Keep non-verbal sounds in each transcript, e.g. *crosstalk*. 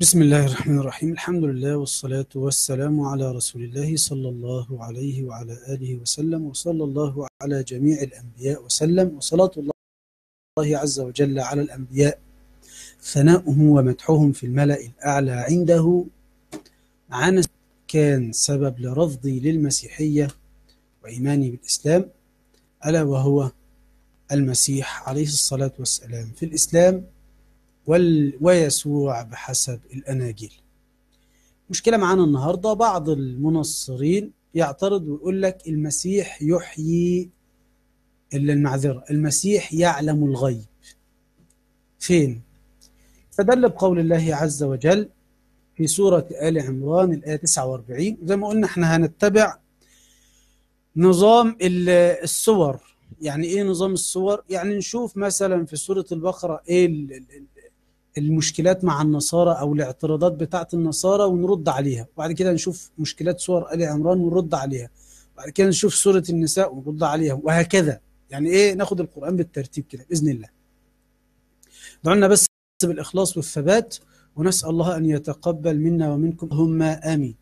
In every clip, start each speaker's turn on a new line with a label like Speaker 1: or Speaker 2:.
Speaker 1: بسم الله الرحمن الرحيم الحمد لله والصلاة والسلام على رسول الله صلى الله عليه وعلى آله وسلم وصلى الله على جميع الأنبياء وسلم وصلاة الله عز وجل على الأنبياء ثناؤه ومدحهم في الملأ الأعلى عنده عن كان سبب لرفضي للمسيحية وإيماني بالإسلام ألا وهو المسيح عليه الصلاة والسلام في الإسلام ويسوع بحسب الأناجيل مشكلة معانا النهاردة بعض المنصرين يعترض ويقول لك المسيح يحيي إلا المعذرة المسيح يعلم الغيب فين؟ فدل بقول الله عز وجل في سورة آل عمران الآية 49 زي ما قلنا احنا هنتبع نظام الصور يعني ايه نظام الصور يعني نشوف مثلا في سورة البقرة ايه المشكلات مع النصارى او الاعتراضات بتاعه النصارى ونرد عليها وبعد كده نشوف مشكلات سور ال عمران ونرد عليها وبعد كده نشوف سوره النساء ونرد عليها وهكذا يعني ايه ناخد القران بالترتيب كده باذن الله دعونا بس بالاخلاص والثبات ونسال الله ان يتقبل منا ومنكم هم امين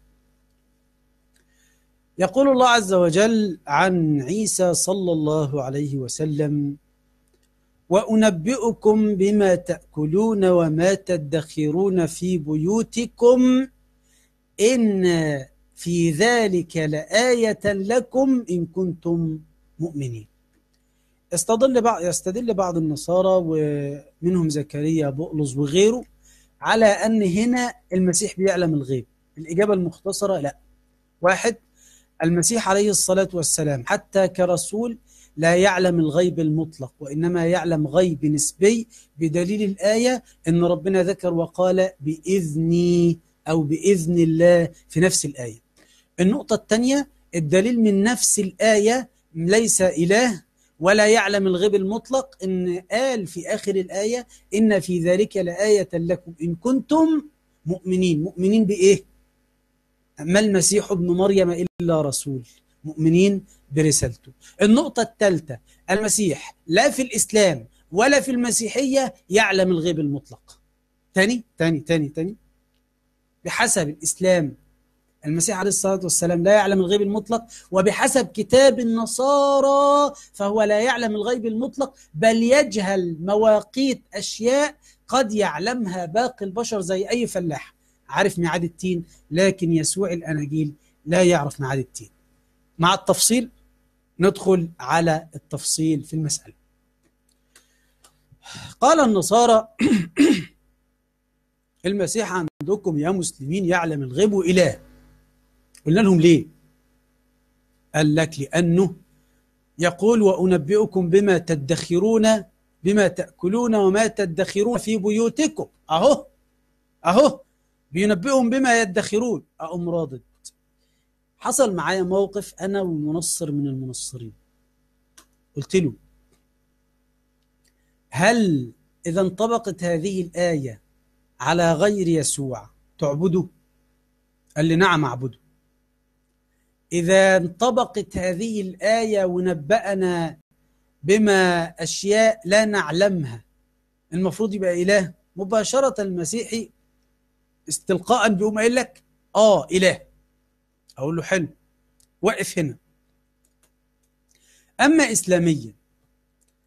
Speaker 1: يقول الله عز وجل عن عيسى صلى الله عليه وسلم وأنبئكم بما تأكلون وما تدخرون في بيوتكم إن في ذلك لآية لكم إن كنتم مؤمنين استدل بعض يستدل بعض النصارى ومنهم زكريا بؤلص وغيره على أن هنا المسيح بيعلم الغيب الإجابة المختصرة لا واحد المسيح عليه الصلاة والسلام حتى كرسول لا يعلم الغيب المطلق وإنما يعلم غيب نسبي بدليل الآية أن ربنا ذكر وقال بإذني أو بإذن الله في نفس الآية النقطة الثانية الدليل من نفس الآية ليس إله ولا يعلم الغيب المطلق إن قال في آخر الآية إن في ذلك لآية لكم إن كنتم مؤمنين مؤمنين بإيه؟ ما المسيح ابن مريم إلا رسول مؤمنين برسالته النقطة الثالثة المسيح لا في الإسلام ولا في المسيحية يعلم الغيب المطلق تاني تاني تاني تاني بحسب الإسلام المسيح عليه الصلاة والسلام لا يعلم الغيب المطلق وبحسب كتاب النصارى فهو لا يعلم الغيب المطلق بل يجهل مواقيت أشياء قد يعلمها باقي البشر زي أي فلاح عارف ميعاد التين لكن يسوع الأناجيل لا يعرف ميعاد التين مع التفصيل ندخل على التفصيل في المسألة قال النصارى *clears throat* المسيح عندكم يا مسلمين يعلم الغيب إله قلنا لهم ليه قال لك لأنه يقول وأنبئكم بما تدخرون بما تأكلون وما تدخرون في بيوتكم أهو أهو بينبئهم بما يدخرون راضي حصل معايا موقف انا ومنصر من المنصرين قلت له هل اذا انطبقت هذه الايه على غير يسوع تعبده قال لي نعم اعبده اذا انطبقت هذه الايه ونبأنا بما اشياء لا نعلمها المفروض يبقى اله مباشره المسيحي استلقاء بيقوم قايل لك اه اله أقول له حلو وقف هنا أما إسلاميا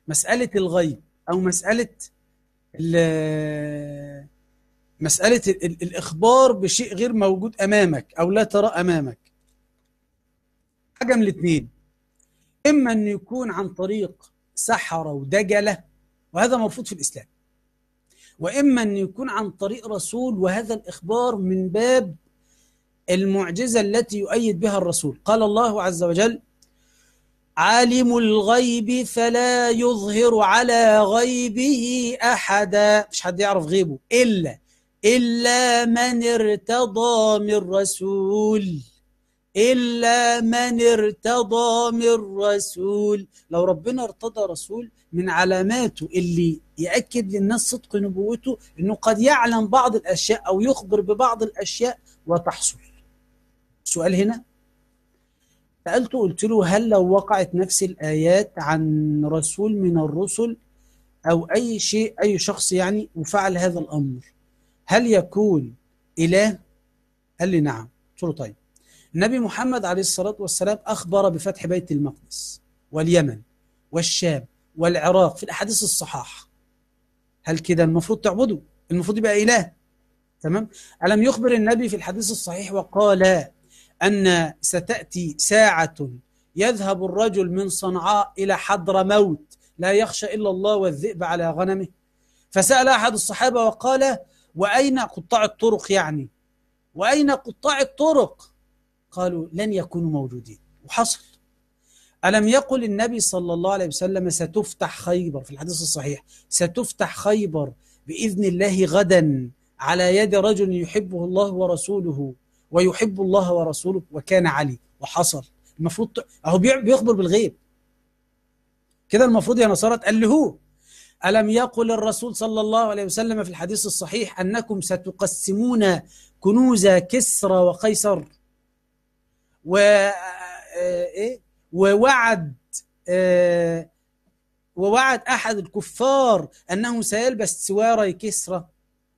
Speaker 1: مسألة الغيب أو مسألة *hesitation* مسألة الإخبار بشيء غير موجود أمامك أو لا ترى أمامك حاجة من الاثنين إما أن يكون عن طريق سحرة ودجلة وهذا مرفوض في الإسلام وإما أن يكون عن طريق رسول وهذا الإخبار من باب المعجزة التي يؤيد بها الرسول قال الله عز وجل عالم الغيب فلا يظهر على غيبه أحدا مش حد يعرف غيبه إلا إلا من ارتضى من رسول إلا من ارتضى من رسول لو ربنا ارتضى رسول من علاماته اللي يأكد للناس صدق نبوته أنه قد يعلم بعض الأشياء أو يخبر ببعض الأشياء وتحصل سؤال هنا سألته قلت له هل لو وقعت نفس الآيات عن رسول من الرسل أو أي شيء أي شخص يعني وفعل هذا الأمر هل يكون إله؟ قال لي نعم قلت له طيب النبي محمد عليه الصلاة والسلام أخبر بفتح بيت المقدس واليمن والشام والعراق في الأحاديث الصحاح هل كده المفروض تعبده المفروض يبقى إله تمام ألم يخبر النبي في الحديث الصحيح وقال أن ستأتي ساعة يذهب الرجل من صنعاء إلى حضر موت لا يخشى إلا الله والذئب على غنمه فسأل أحد الصحابة وقال وأين قطاع الطرق يعني وأين قطاع الطرق قالوا لن يكونوا موجودين وحصل ألم يقل النبي صلى الله عليه وسلم ستفتح خيبر في الحديث الصحيح ستفتح خيبر بإذن الله غدا على يد رجل يحبه الله ورسوله ويحب الله ورسوله وكان علي وحصل المفروض اهو بيخبر بالغيب كده المفروض يا نصارى تقلهوه ألم يقل الرسول صلى الله عليه وسلم في الحديث الصحيح أنكم ستقسمون كنوز كسرى وقيصر و إيه؟ ووعد آه، ووعد أحد الكفار أنه سيلبس سواري كسرى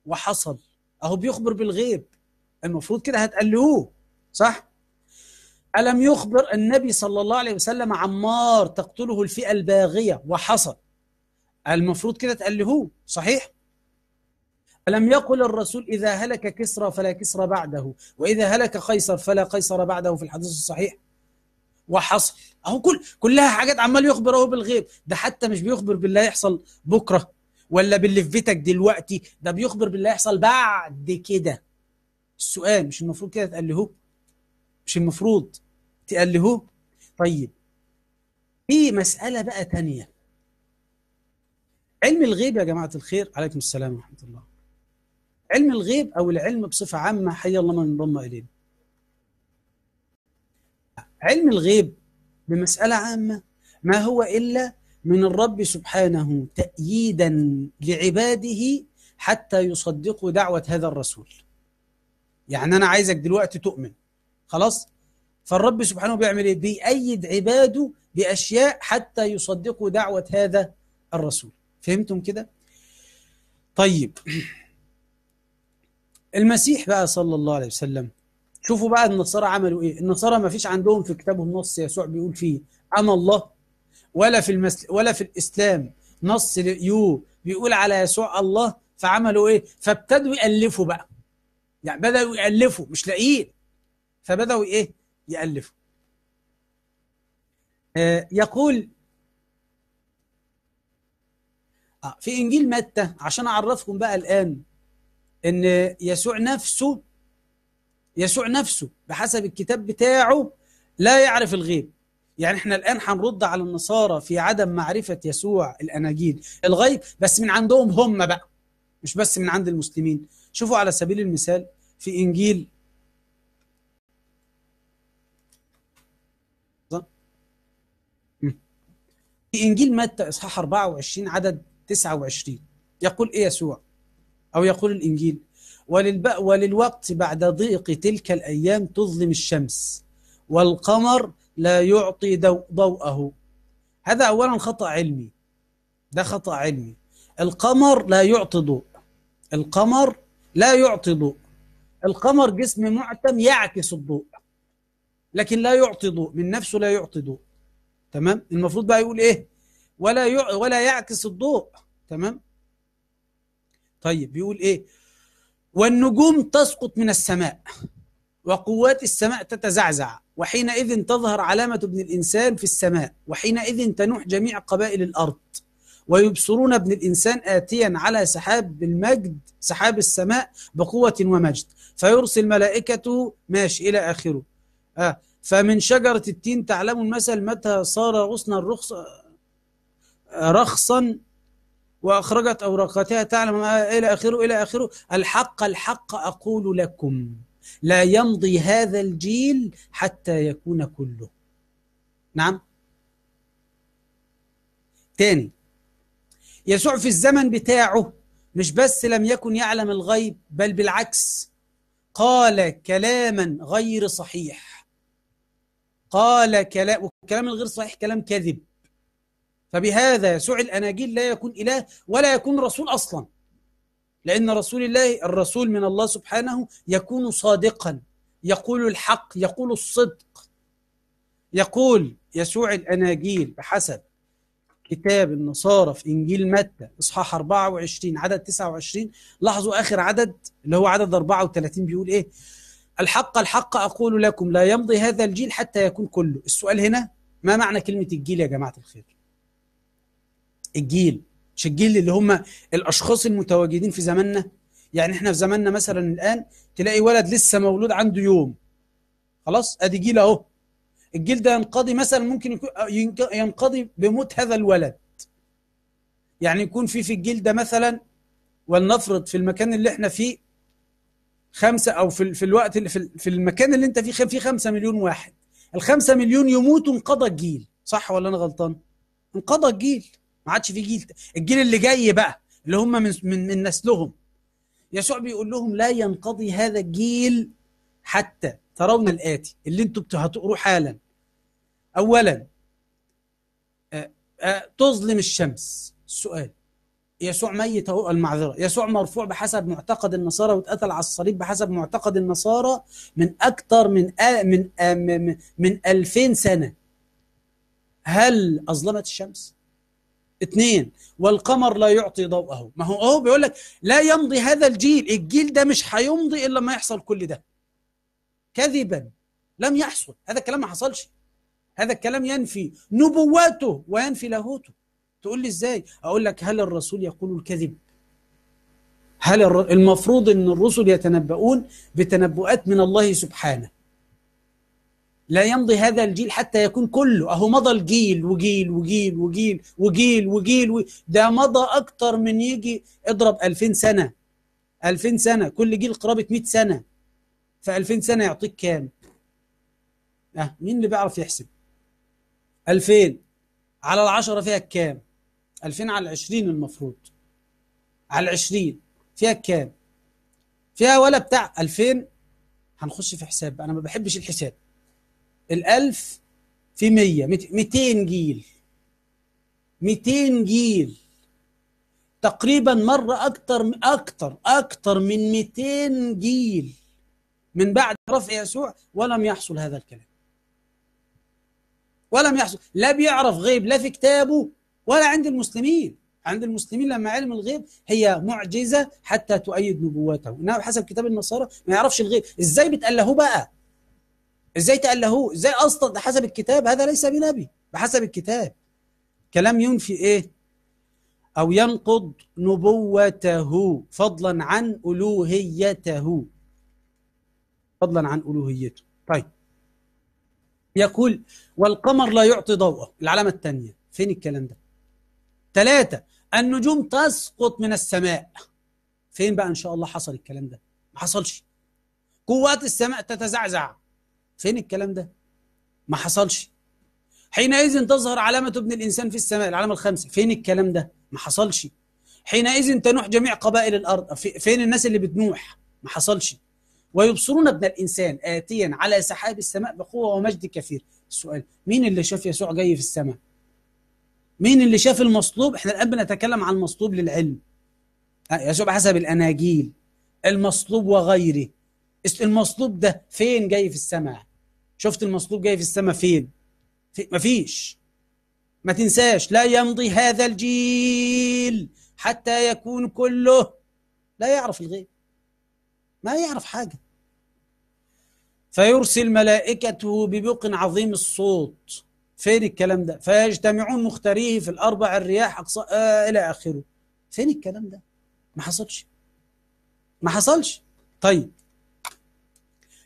Speaker 1: وحصل أهو بيخبر بالغيب المفروض كده هتقلهوه صح؟ ألم يخبر النبي صلى الله عليه وسلم عمار تقتله الفئة الباغية وحصل المفروض كده تقلهوه صحيح؟ ألم يقل الرسول إذا هلك كسرى فلا كسرى بعده وإذا هلك قيصر فلا قيصر بعده في الحديث الصحيح وحصل أهو كل كلها حاجات عمال يخبر أهو بالغيب ده حتى مش بيخبر بالله يحصل بكرة ولا باللي في بيتك دلوقتي ده بيخبر بالله يحصل بعد كده السؤال مش المفروض كده تقلهوه مش المفروض تقلهوه طيب في مسألة بقى تانية علم الغيب يا جماعة الخير عليكم السلام ورحمة الله علم الغيب أو العلم بصفة عامة حي الله من انضم إلينا علم الغيب بمسألة عامة ما هو إلا من الرب سبحانه تأييدا لعباده حتى يصدقوا دعوة هذا الرسول يعني أنا عايزك دلوقتي تؤمن خلاص فالرب سبحانه بيعمل إيه بيأيد عباده بأشياء حتى يصدقوا دعوة هذا الرسول فهمتم كده طيب *clears throat* المسيح بقى صلى الله عليه وسلم شوفوا بقى النصارى عملوا ايه النصارى ما فيش عندهم في كتابهم نص يسوع بيقول فيه انا الله ولا في المس... ولا في الاسلام نص يو بيقول على يسوع الله فعملوا ايه فابتدوا يالفوا بقى يعني بدأوا يألفوا مش لاقيين فبدأوا إيه يألفوا آه يقول آه في إنجيل متى عشان أعرفكم بقى الآن إن يسوع نفسه يسوع نفسه بحسب الكتاب بتاعه لا يعرف الغيب يعني احنا الان هنرد على النصارى في عدم معرفه يسوع الاناجيل الغيب بس من عندهم هم بقى مش بس من عند المسلمين شوفوا على سبيل المثال في إنجيل في إنجيل متى إصحاح 24 عدد 29 يقول إيه يسوع أو يقول الإنجيل وللب... وللوقت بعد ضيق تلك الأيام تظلم الشمس والقمر لا يعطي دو... ضوءه هذا أولا خطأ علمي ده خطأ علمي القمر لا يعطي ضوء القمر لا يعطي ضوء القمر جسم معتم يعكس الضوء لكن لا يعطي ضوء من نفسه لا يعطي ضوء تمام المفروض بقى يقول ايه ولا يع... ولا يعكس الضوء تمام طيب بيقول ايه والنجوم تسقط من السماء وقوات السماء تتزعزع وحينئذ تظهر علامة ابن الإنسان في السماء وحينئذ تنوح جميع قبائل الأرض ويبصرون ابن الإنسان آتيا على سحاب المجد سحاب السماء بقوة ومجد فيرسل ملائكته ماشي إلى آخره آه فمن شجرة التين تعلم المثل متى صار غصنا الرخص رخصا وأخرجت أوراقتها تعلم آه، إلى آخره إلى آخره الحق الحق أقول لكم لا يمضي هذا الجيل حتى يكون كله نعم تاني يسوع في الزمن بتاعه مش بس لم يكن يعلم الغيب بل بالعكس قال كلاما غير صحيح قال كلام والكلام الغير صحيح كلام كذب فبهذا يسوع الأناجيل لا يكون إله ولا يكون رسول أصلا لأن رسول الله الرسول من الله سبحانه يكون صادقا يقول الحق يقول الصدق يقول يسوع الأناجيل بحسب كتاب النصارى في إنجيل متى إصحاح 24 عدد 29 لاحظوا آخر عدد اللي هو عدد 34 بيقول إيه الحق الحق أقول لكم لا يمضي هذا الجيل حتى يكون كله السؤال هنا ما معنى كلمة الجيل يا جماعة الخير الجيل مش الجيل اللي هم الأشخاص المتواجدين في زماننا يعني احنا في زماننا مثلا الآن تلاقي ولد لسه مولود عنده يوم خلاص ادي جيل اهو الجلد ينقضي مثلا ممكن يكون ينقضي بموت هذا الولد يعني يكون في في ده مثلا ولنفرض في المكان اللي احنا فيه خمسة أو في, في الوقت اللي في, في المكان اللي أنت فيه في خمسة مليون واحد الخمسة مليون يموتوا انقضى الجيل صح ولا أنا غلطان؟ انقضى الجيل ما عادش في جيل الجيل اللي جاي بقى اللي هم من, من, من نسلهم يسوع بيقول لهم لا ينقضي هذا الجيل حتى ترون الآتي اللي انتم هتقروه حالا أولا آه، آه، تظلم الشمس السؤال يسوع ميت أو المعذرة يسوع مرفوع بحسب معتقد النصارى واتقتل على الصليب بحسب معتقد النصارى من أكثر من آه من آه من, 2000 سنة هل أظلمت الشمس؟ اثنين والقمر لا يعطي ضوءه ما هو اهو بيقول لك لا يمضي هذا الجيل الجيل ده مش هيمضي الا ما يحصل كل ده كذبا لم يحصل هذا الكلام ما حصلش هذا الكلام ينفي نبواته وينفي لاهوته تقول لي ازاي اقول لك هل الرسول يقول الكذب هل المفروض ان الرسل يتنبؤون بتنبؤات من الله سبحانه لا يمضي هذا الجيل حتى يكون كله اهو مضى الجيل وجيل وجيل وجيل وجيل وجيل, وجيل ده مضى اكتر من يجي اضرب 2000 سنه 2000 سنه كل جيل قرابه 100 سنه ف 2000 سنه يعطيك كام؟ اه مين اللي بيعرف يحسب؟ 2000 على ال ال10 فيها كام 2000 على ال 20 المفروض على ال 20 فيها كام فيها ولا بتاع 2000 هنخش في حساب انا ما بحبش الحساب ال1000 في 100 200 جيل 200 جيل تقريبا مرة أكتر أكتر أكتر من 200 جيل من بعد رفع يسوع ولم يحصل هذا الكلام ولم يحصل لا بيعرف غيب لا في كتابه ولا عند المسلمين عند المسلمين لما علم الغيب هي معجزة حتى تؤيد نبوته إنما حسب كتاب النصارى ما يعرفش الغيب إزاي بتألهوه بقى إزاي تألهوه إزاي أصلا حسب الكتاب هذا ليس بنبي بحسب الكتاب كلام ينفي إيه أو ينقض نبوته فضلا عن ألوهيته فضلا عن ألوهيته طيب يقول والقمر لا يعطي ضوءه العلامة الثانية فين الكلام ده ثلاثة النجوم تسقط من السماء فين بقى إن شاء الله حصل الكلام ده ما حصلش قوات السماء تتزعزع فين الكلام ده ما حصلش حينئذ تظهر علامة ابن الإنسان في السماء العلامة الخامسة فين الكلام ده ما حصلش حينئذ تنوح جميع قبائل الأرض فين الناس اللي بتنوح ما حصلش ويبصرون ابن الإنسان آتيا على سحاب السماء بقوة ومجد كثير السؤال مين اللي شاف يسوع جاي في السماء مين اللي شاف المصلوب احنا الآن بنتكلم عن المصلوب للعلم آه، يسوع بحسب الأناجيل المصلوب وغيره المصلوب ده فين جاي في السماء شفت المصلوب جاي في السماء فين في مفيش ما تنساش لا يمضي هذا الجيل حتى يكون كله لا يعرف الغيب ما يعرف حاجة فيرسل ملائكته ببوق عظيم الصوت فين الكلام ده فيجتمعون مختريه في الأربع الرياح أقصى آه إلى آخره فين الكلام ده ما حصلش ما حصلش طيب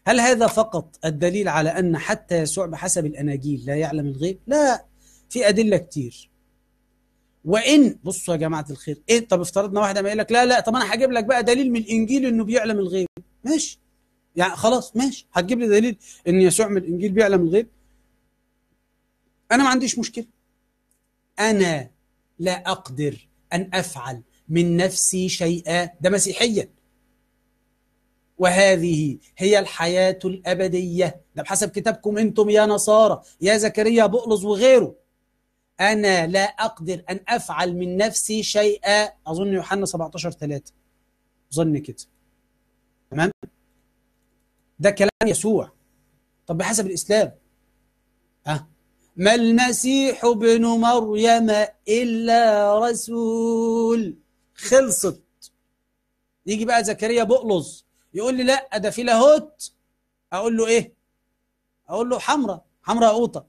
Speaker 1: هل هذا فقط الدليل على أن حتى يسوع بحسب الأناجيل لا يعلم الغيب لا في أدلة كتير وإن بصوا يا جماعة الخير إيه طب افترضنا واحد ما يقول لك لا لا طب أنا هجيب لك بقى دليل من الإنجيل إنه بيعلم الغيب ماشي يعني خلاص ماشي هتجيب لي دليل ان يسوع من الانجيل بيعلم الغيب انا ما عنديش مشكله انا لا اقدر ان افعل من نفسي شيئا ده مسيحيا وهذه هي الحياة الأبدية ده بحسب كتابكم أنتم يا نصارى يا زكريا بقلص وغيره أنا لا أقدر أن أفعل من نفسي شيئا أظن يوحنا 17 3 أظن كده تمام ده كلام يسوع طب بحسب الإسلام ها أه؟ ما المسيح ابن مريم إلا رسول خلصت يجي بقى زكريا بقلص يقول لي لا ده في لاهوت اقول له ايه اقول له حمراء حمراء أوطة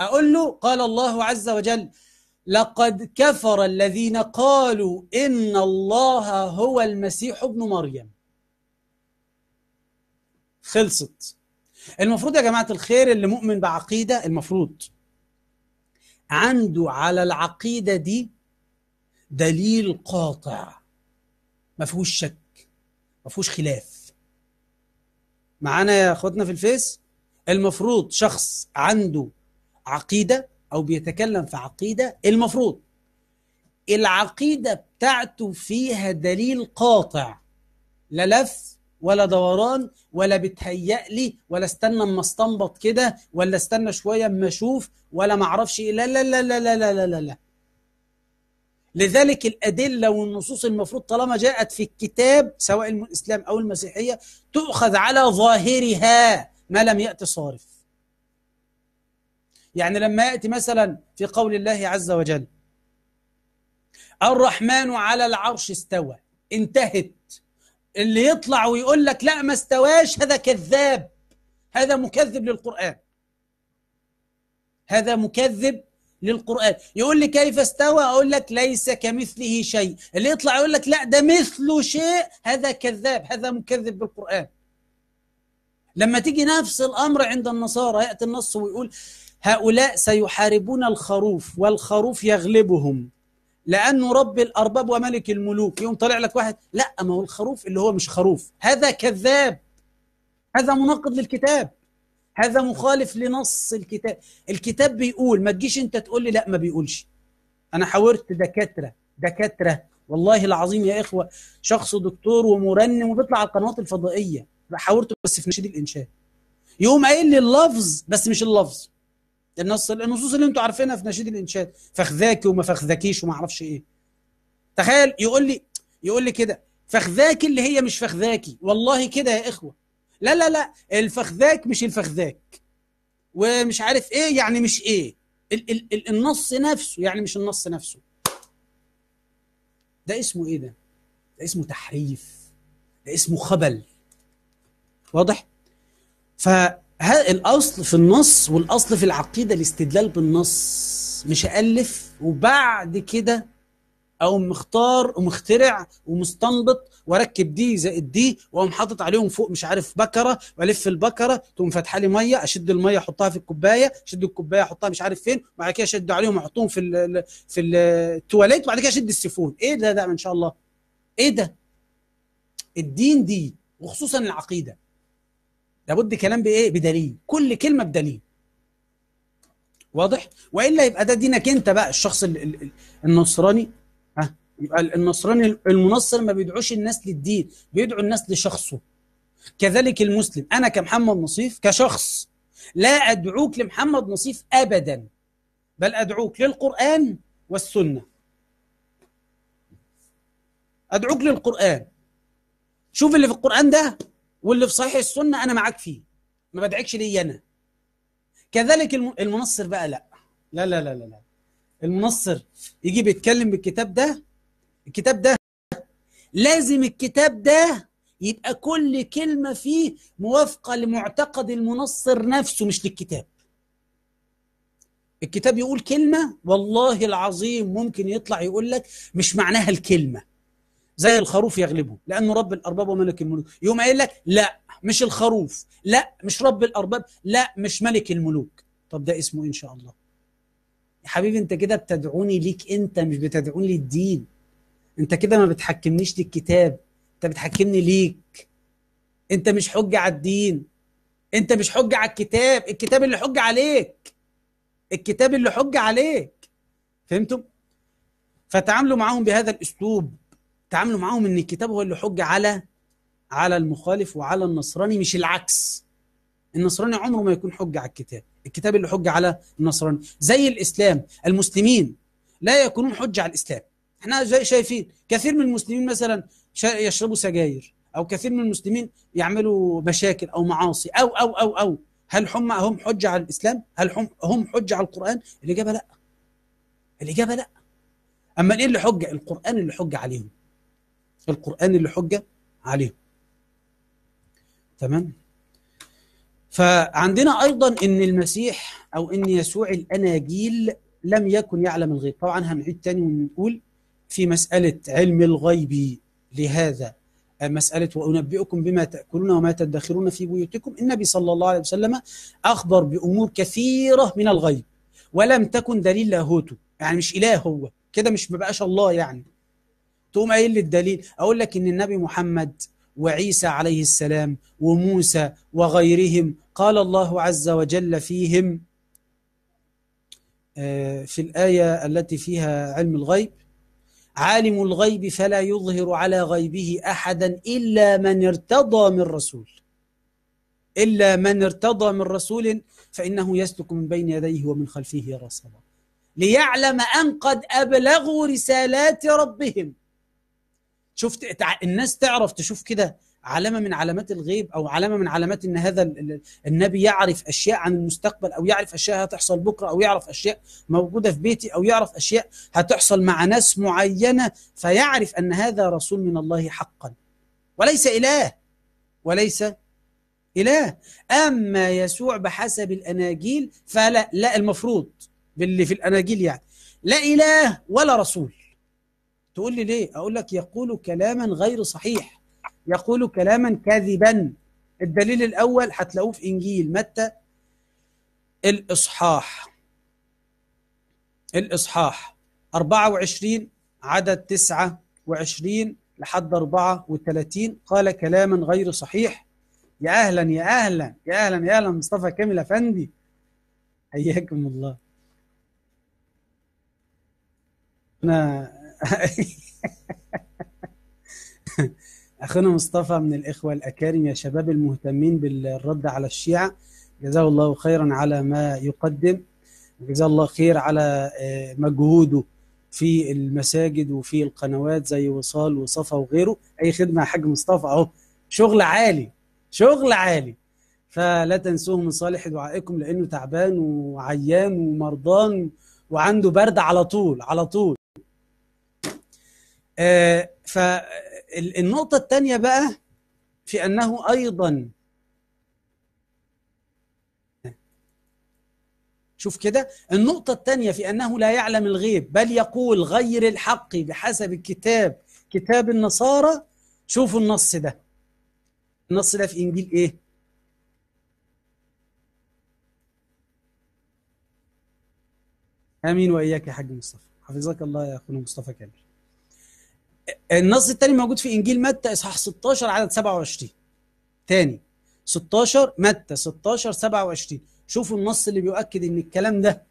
Speaker 1: اقول له قال الله عز وجل لقد كفر الذين قالوا ان الله هو المسيح ابن مريم خلصت المفروض يا جماعة الخير اللي مؤمن بعقيدة المفروض عنده على العقيدة دي دليل قاطع ما فيهوش شك ما فيهوش خلاف معانا يا اخواتنا في الفيس المفروض شخص عنده عقيدة أو بيتكلم في عقيدة المفروض العقيدة بتاعته فيها دليل قاطع لا لف ولا دوران ولا بتهيأ لي ولا استنى اما استنبط كده ولا استنى شويه اما اشوف ولا ما اعرفش ايه. لا لا لا لا لا لا لا لا لذلك الادله والنصوص المفروض طالما جاءت في الكتاب سواء الاسلام او المسيحيه تؤخذ على ظاهرها ما لم ياتي صارف يعني لما ياتي مثلا في قول الله عز وجل الرحمن على العرش استوى انتهت اللي يطلع ويقول لك لا ما استواش هذا كذاب هذا مكذب للقرآن هذا مكذب للقرآن يقول لي كيف استوى أقول لك ليس كمثله شيء اللي يطلع يقول لك لا ده مثله شيء هذا كذاب هذا مكذب بالقرآن لما تيجي نفس الأمر عند النصارى يأتي النص ويقول هؤلاء سيحاربون الخروف والخروف يغلبهم لأنه رب الأرباب وملك الملوك يوم طالع لك واحد لا ما هو الخروف اللي هو مش خروف هذا كذاب هذا مناقض للكتاب هذا مخالف لنص الكتاب الكتاب بيقول ما تجيش انت تقول لي لا ما بيقولش انا حاورت دكاتره دكاتره والله العظيم يا اخوه شخص دكتور ومرنم وبيطلع على القنوات الفضائيه حاورته بس في نشيد الانشاء يقوم قايل لي اللفظ بس مش اللفظ النص النصوص اللي انتوا عارفينها في نشيد الانشاد فخذاكي وما فخذاكيش وما اعرفش ايه تخيل يقول لي يقول لي كده فخذاكي اللي هي مش فخذاكي والله كده يا اخوه لا لا لا الفخذاك مش الفخذاك ومش عارف ايه يعني مش ايه ال ال ال النص نفسه يعني مش النص نفسه ده اسمه ايه ده ده اسمه تحريف ده اسمه خبل واضح ف الاصل في النص والاصل في العقيده الاستدلال بالنص مش الف وبعد كده او مختار ومخترع ومستنبط واركب دي زائد دي واقوم حاطط عليهم فوق مش عارف بكره والف البكره تقوم فاتحه لي ميه اشد الميه احطها في الكوبايه اشد الكوبايه احطها مش عارف فين وبعد كده اشد عليهم احطهم في الـ في التواليت وبعد كده اشد السيفون ايه ده ده ان شاء الله ايه ده الدين دي وخصوصا العقيده لابد كلام بايه بدليل كل كلمه بدليل واضح والا يبقى ده دينك انت بقى الشخص النصراني ها يبقى النصراني المنصر ما بيدعوش الناس للدين بيدعو الناس لشخصه كذلك المسلم انا كمحمد نصيف كشخص لا ادعوك لمحمد نصيف ابدا بل ادعوك للقران والسنه ادعوك للقران شوف اللي في القران ده واللي في صحيح السنه انا معاك فيه ما بدعكش ليا انا كذلك المنصر بقى لا لا لا لا لا, لا. المنصر يجي بيتكلم بالكتاب ده الكتاب ده لازم الكتاب ده يبقى كل كلمة فيه موافقة لمعتقد المنصر نفسه مش للكتاب الكتاب يقول كلمة والله العظيم ممكن يطلع يقول لك مش معناها الكلمة زي الخروف يغلبه لانه رب الارباب وملك الملوك يقوم قايل لك لا مش الخروف لا مش رب الارباب لا مش ملك الملوك طب ده اسمه ان شاء الله يا حبيبي انت كده بتدعوني ليك انت مش بتدعوني للدين انت كده ما بتحكمنيش للكتاب انت بتحكمني ليك انت مش حجه على الدين انت مش حجه على الكتاب الكتاب اللي حجه عليك الكتاب اللي حجه عليك فهمتم فتعاملوا معهم بهذا الاسلوب تعاملوا معاهم ان الكتاب هو اللي حجه على على المخالف وعلى النصراني مش العكس النصراني عمره ما يكون حجه على الكتاب الكتاب اللي حجه على النصراني زي الاسلام المسلمين لا يكونون حجه على الاسلام احنا زي شايفين كثير من المسلمين مثلا يشربوا سجاير او كثير من المسلمين يعملوا مشاكل او معاصي او او او او هل هم هم حجه على الاسلام هل هم حجه على القران الاجابه لا الاجابه لا اما ايه اللي حجه القران اللي حجه عليهم القرآن اللي حجة عليهم تمام فعندنا أيضا أن المسيح أو أن يسوع الأناجيل لم يكن يعلم الغيب طبعا هنعيد تاني ونقول في مسألة علم الغيب لهذا مسألة وأنبئكم بما تأكلون وما تدخرون في بيوتكم النبي صلى الله عليه وسلم أخبر بأمور كثيرة من الغيب ولم تكن دليل لاهوته يعني مش إله هو كده مش مبقاش الله يعني تقوم قايل لي الدليل اقول لك ان النبي محمد وعيسى عليه السلام وموسى وغيرهم قال الله عز وجل فيهم آه، في الآية التي فيها علم الغيب عالم الغيب فلا يظهر على غيبه أحدا إلا من ارتضى من رسول إلا من ارتضى من رسول فإنه يسلك من بين يديه ومن خلفه رصدا ليعلم أن قد أبلغوا رسالات ربهم شفت الناس تعرف تشوف كده علامة من علامات الغيب أو علامة من علامات إن هذا النبي يعرف أشياء عن المستقبل أو يعرف أشياء هتحصل بكرة أو يعرف أشياء موجودة في بيتي أو يعرف أشياء هتحصل مع ناس معينة فيعرف أن هذا رسول من الله حقا وليس إله وليس إله أما يسوع بحسب الأناجيل فلا لا المفروض باللي في الأناجيل يعني لا إله ولا رسول تقول لي ليه اقول لك يقول كلاما غير صحيح يقول كلاما كاذبا الدليل الاول هتلاقوه في انجيل متى الاصحاح الاصحاح 24 عدد 29 لحد 34 قال كلاما غير صحيح يا اهلا يا اهلا يا اهلا يا اهلا مصطفى كامل افندي حياكم الله انا *laughs* اخونا مصطفى من الاخوه الاكارم يا شباب المهتمين بالرد على الشيعه جزاه الله خيرا على ما يقدم جزاه الله خير على آه، مجهوده في المساجد وفي القنوات زي وصال وصفا وغيره اي خدمه يا حاج مصطفى اهو شغل عالي شغل عالي فلا تنسوه من صالح دعائكم لانه تعبان وعيان ومرضان وعنده برد على طول على طول آه، فالنقطة الثانية بقى في أنه أيضا شوف كده النقطة الثانية في أنه لا يعلم الغيب بل يقول غير الحق بحسب الكتاب كتاب النصارى شوفوا النص ده النص ده في إنجيل إيه؟ آمين وإياك يا حاج مصطفى حفظك الله يا أخونا مصطفى كامل النص الثاني موجود في انجيل متى اصحاح 16 عدد 27 ثاني 16 متى 16 27 شوفوا النص اللي بيؤكد ان الكلام ده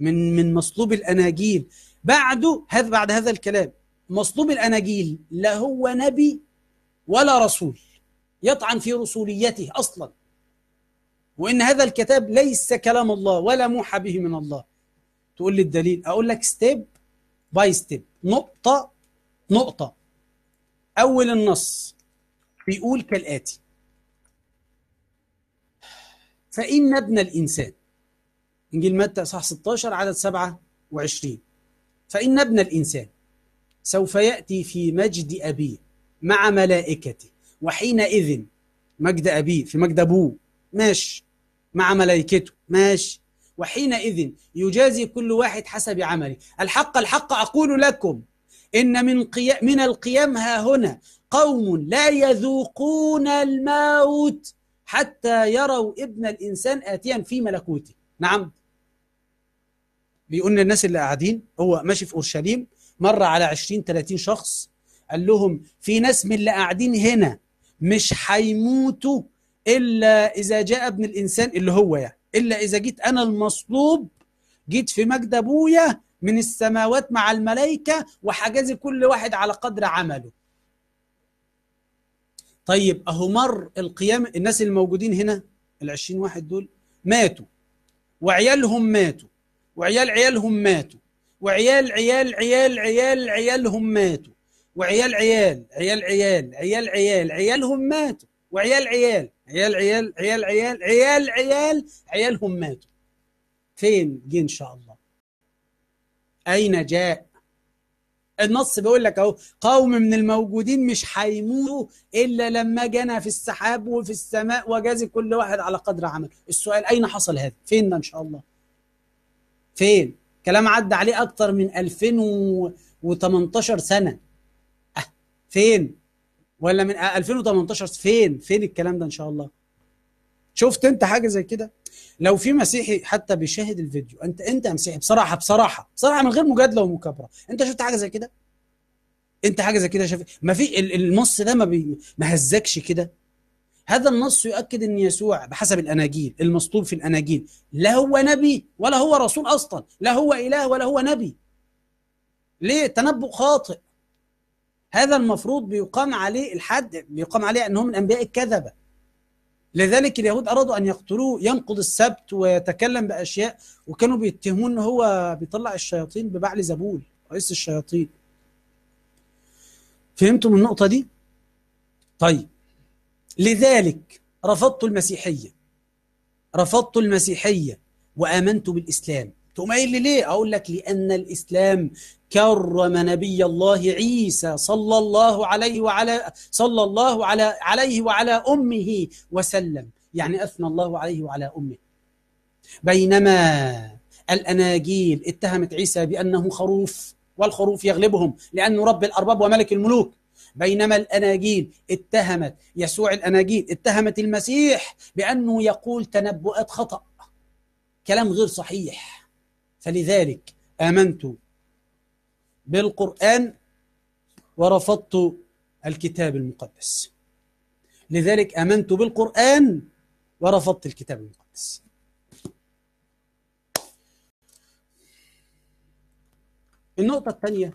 Speaker 1: من من مصلوب الاناجيل بعده هذا بعد هذا الكلام مصلوب الاناجيل لا هو نبي ولا رسول يطعن في رسوليته اصلا وان هذا الكتاب ليس كلام الله ولا موحى به من الله تقول لي الدليل اقول لك ستيب باي ستيب نقطه نقطة أول النص بيقول كالآتي فإن ابن الإنسان إنجيل متى صح 16 عدد 27 فإن ابن الإنسان سوف يأتي في مجد أبيه مع ملائكته وحينئذ مجد أبيه في مجد أبوه ماشي مع ملائكته ماشي وحينئذ يجازي كل واحد حسب عمله الحق الحق أقول لكم إن من, قيام من القيام ها هنا قوم لا يذوقون الموت حتى يروا ابن الإنسان آتيا في ملكوته نعم بيقول للناس اللي قاعدين هو ماشي في أورشليم مر على 20 30 شخص قال لهم في ناس من اللي قاعدين هنا مش هيموتوا إلا إذا جاء ابن الإنسان اللي هو يعني إلا إذا جيت أنا المصلوب جيت في مجد أبويا من السماوات مع الملائكة وحجزي كل واحد على قدر عمله طيب أهو مر القيامة الناس الموجودين هنا العشرين واحد دول ماتوا وعيالهم ماتوا وعيال عيالهم ماتوا وعيال عيال عيال عيال عيالهم ماتوا وعيال عيال عيال عيال عيال عيال عيالهم ماتوا وعيال عيال عيال عيال عيال عيال عيال عيال عيالهم ماتوا فين جه ان شاء الله أين جاء النص بيقول لك اهو قوم من الموجودين مش هيموتوا الا لما جنى في السحاب وفي السماء وجازي كل واحد على قدر عمله السؤال اين حصل هذا فين ده ان شاء الله فين كلام عدى عليه اكتر من 2018 سنه أه. فين ولا من 2018 فين فين الكلام ده ان شاء الله شفت انت حاجه زي كده لو في مسيحي حتى بيشاهد الفيديو انت انت يا مسيحي بصراحه بصراحه بصراحه من غير مجادله ومكابره انت شفت حاجه زي كده انت حاجه زي كده شايف ما في النص ده ما بي... هزكش كده هذا النص يؤكد ان يسوع بحسب الاناجيل المسطور في الاناجيل لا هو نبي ولا هو رسول اصلا لا هو اله ولا هو نبي ليه تنبؤ خاطئ هذا المفروض بيقام عليه الحد بيقام عليه انهم الانبياء الكذبه لذلك اليهود أرادوا أن يقتلوه ينقض السبت ويتكلم بأشياء وكانوا بيتهمون ان هو بيطلع الشياطين ببعل زبول رئيس الشياطين فهمتم النقطة دي؟ طيب لذلك رفضت المسيحية رفضت المسيحية وآمنت بالإسلام تقوم قايل لي ليه؟ اقول لك لان الاسلام كرم نبي الله عيسى صلى الله عليه وعلى صلى الله على عليه وعلى امه وسلم، يعني اثنى الله عليه وعلى امه. بينما الاناجيل اتهمت عيسى بانه خروف والخروف يغلبهم لانه رب الارباب وملك الملوك. بينما الاناجيل اتهمت يسوع الاناجيل اتهمت المسيح بانه يقول تنبؤات خطأ. كلام غير صحيح. فلذلك آمنت بالقرآن ورفضت الكتاب المقدس لذلك آمنت بالقرآن ورفضت الكتاب المقدس النقطة الثانية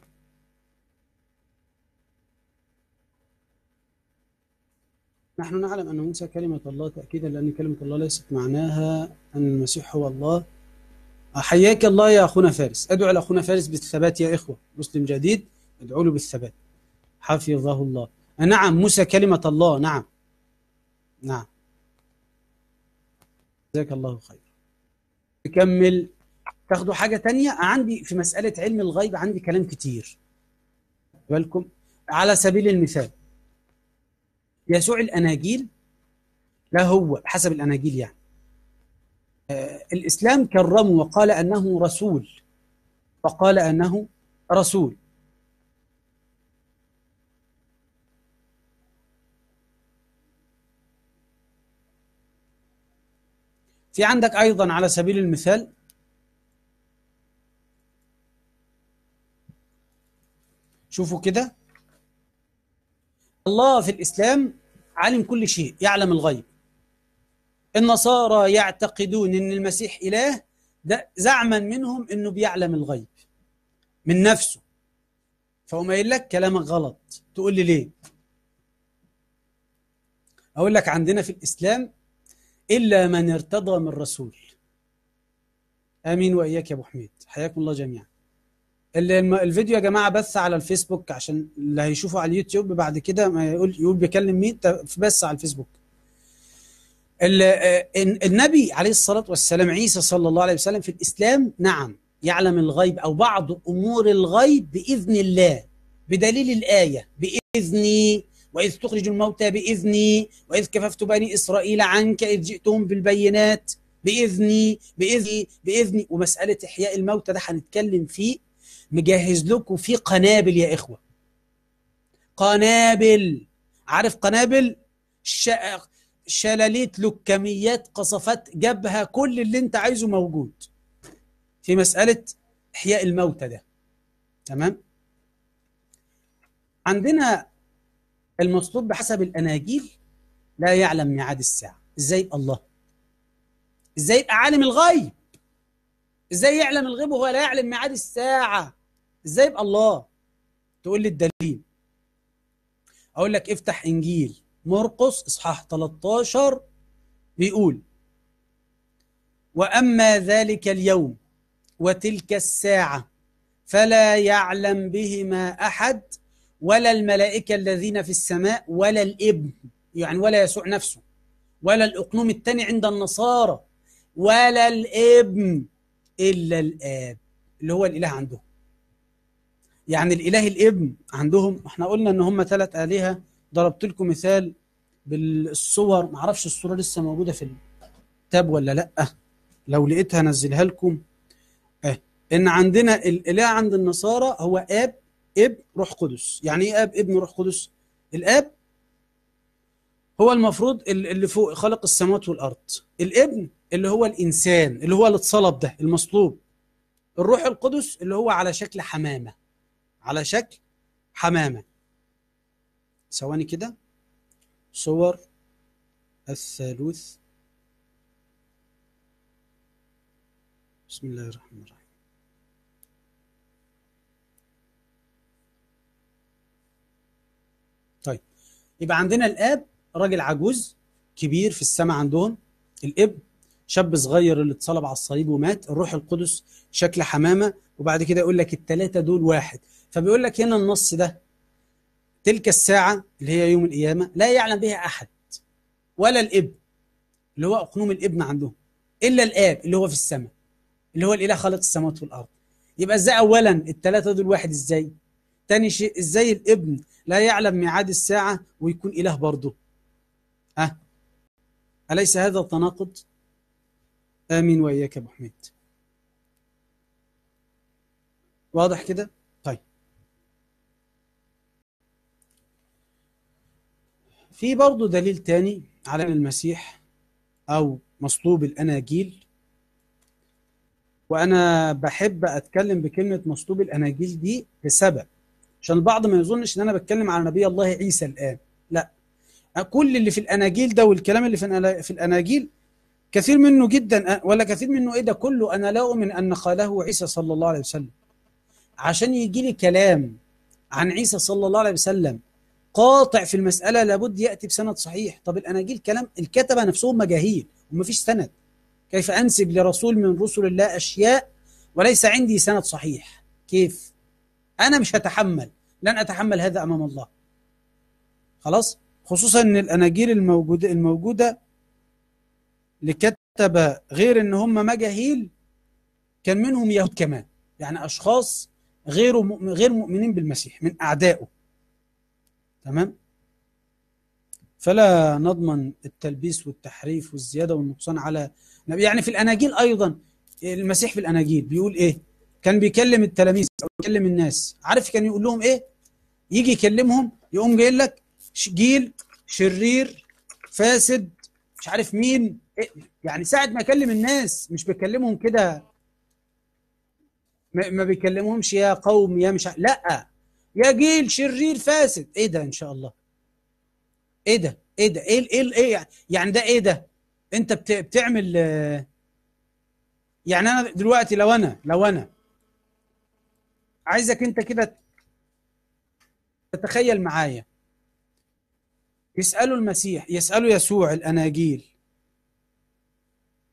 Speaker 1: نحن نعلم أن موسى كلمة الله تأكيدا لأن كلمة الله ليست معناها أن المسيح هو الله حياك الله يا أخونا فارس أدعو لأخونا فارس بالثبات يا إخوة مسلم جديد ادعوا له بالثبات حفظه الله نعم موسى كلمة الله نعم نعم جزاك الله خير نكمل تاخدوا حاجة تانية عندي في مسألة علم الغيب عندي كلام كتير بالكم على سبيل المثال يسوع الأناجيل لا هو حسب الأناجيل يعني الإسلام كرمه وقال أنه رسول فقال أنه رسول في عندك أيضا على سبيل المثال شوفوا كده الله في الإسلام عالم كل شيء يعلم الغيب النصارى يعتقدون ان المسيح اله ده زعما منهم انه بيعلم الغيب من نفسه فهم قايل لك كلامك غلط تقول لي ليه اقول لك عندنا في الاسلام الا من ارتضى من رسول امين واياك يا ابو حميد حياكم الله جميعا الفيديو يا جماعه بث على الفيسبوك عشان اللي هيشوفه على اليوتيوب بعد كده ما يقول يقول بيكلم مين بس على الفيسبوك آه، النبي عليه الصلاة والسلام عيسى صلى الله عليه وسلم في الإسلام نعم يعلم الغيب أو بعض أمور الغيب بإذن الله بدليل الآية بإذني وإذ تخرج الموتى بإذني وإذ كففت بني إسرائيل عنك إذ جئتهم بالبينات بإذني بإذني بإذني ومسألة إحياء الموتى ده هنتكلم فيه مجهز لكم في قنابل يا إخوة قنابل عارف قنابل شلاليت لكميات قصفات جبهه كل اللي انت عايزه موجود في مساله احياء الموتى ده تمام عندنا المطلوب بحسب الاناجيل لا يعلم ميعاد الساعه ازاي الله ازاي يبقى عالم الغيب ازاي يعلم الغيب وهو لا يعلم ميعاد الساعه ازاي يبقى الله تقول لي الدليل اقول لك افتح انجيل مرقس إصحاح 13 بيقول وأما ذلك اليوم وتلك الساعة فلا يعلم بهما أحد ولا الملائكة الذين في السماء ولا الإبن يعني ولا يسوع نفسه ولا الأقنوم الثاني عند النصارى ولا الابن إلا الآب اللي هو الإله عندهم يعني الإله الابن عندهم احنا قلنا إن هم ثلاث آلهة ضربت لكم مثال بالصور معرفش الصورة لسه موجودة في التاب ولا لأ لو لقيتها نزلها لكم اه ان عندنا الاله عند النصارى هو اب ابن روح قدس يعني ايه اب ابن روح قدس الاب هو المفروض اللي فوق خلق السماوات والارض الابن اللي هو الانسان اللي هو اللي اتصلب ده المصلوب الروح القدس اللي هو على شكل حمامه على شكل حمامه ثواني كده صور الثالوث بسم الله الرحمن الرحيم طيب يبقى عندنا الاب راجل عجوز كبير في السماء عندهم الاب شاب صغير اللي اتصلب على الصليب ومات الروح القدس شكل حمامه وبعد كده يقول لك الثلاثه دول واحد فبيقول لك هنا النص ده تلك الساعة اللي هي يوم القيامة لا يعلم بها أحد ولا الإبن اللي هو أقنوم الإبن عندهم إلا الآب اللي هو في السماء اللي هو الإله خالق السماوات والأرض يبقى إزاي أولا الثلاثة دول واحد إزاي تاني شيء إزاي الإبن لا يعلم ميعاد الساعة ويكون إله برضه ها أليس هذا التناقض آمين وإياك أبو حميد واضح كده في برضه دليل تاني على أن المسيح أو مصلوب الأناجيل وأنا بحب أتكلم بكلمة مصلوب الأناجيل دي لسبب عشان البعض ما يظنش إن أنا بتكلم على نبي الله عيسى الآن لا كل اللي في الأناجيل ده والكلام اللي في الأناجيل كثير منه جدا ولا كثير منه ايه ده كله انا لا اؤمن ان خاله عيسى صلى الله عليه وسلم عشان يجي لي كلام عن عيسى صلى الله عليه وسلم قاطع في المسألة لابد يأتي بسند صحيح طب الأناجيل كلام الكتبة نفسهم مجاهيل ومفيش سند كيف أنسب لرسول من رسل الله أشياء وليس عندي سند صحيح كيف أنا مش هتحمل لن أتحمل هذا أمام الله خلاص خصوصا أن الأناجيل الموجودة, الموجودة لكتبة غير أن هم مجاهيل كان منهم يهود كمان يعني أشخاص غير غير مؤمنين بالمسيح من أعدائه تمام فلا نضمن التلبيس والتحريف والزيادة والنقصان على يعني في الأناجيل أيضا المسيح في الأناجيل بيقول إيه كان بيكلم التلاميذ أو بيكلم الناس عارف كان يقول لهم إيه يجي يكلمهم يقوم جاي لك جيل شرير فاسد مش عارف مين إيه؟ يعني ساعة ما أكلم الناس مش بيكلمهم كده ما بيكلمهمش يا قوم يا مش لا يا جيل شرير فاسد ايه ده ان شاء الله ايه ده ايه ده ايه ايه ايه يعني-, يعني ده ايه ده انت بت... بتعمل يعني انا دلوقتي لو انا لو انا عايزك انت كده تتخيل معايا يسالوا المسيح يسالوا يسوع الاناجيل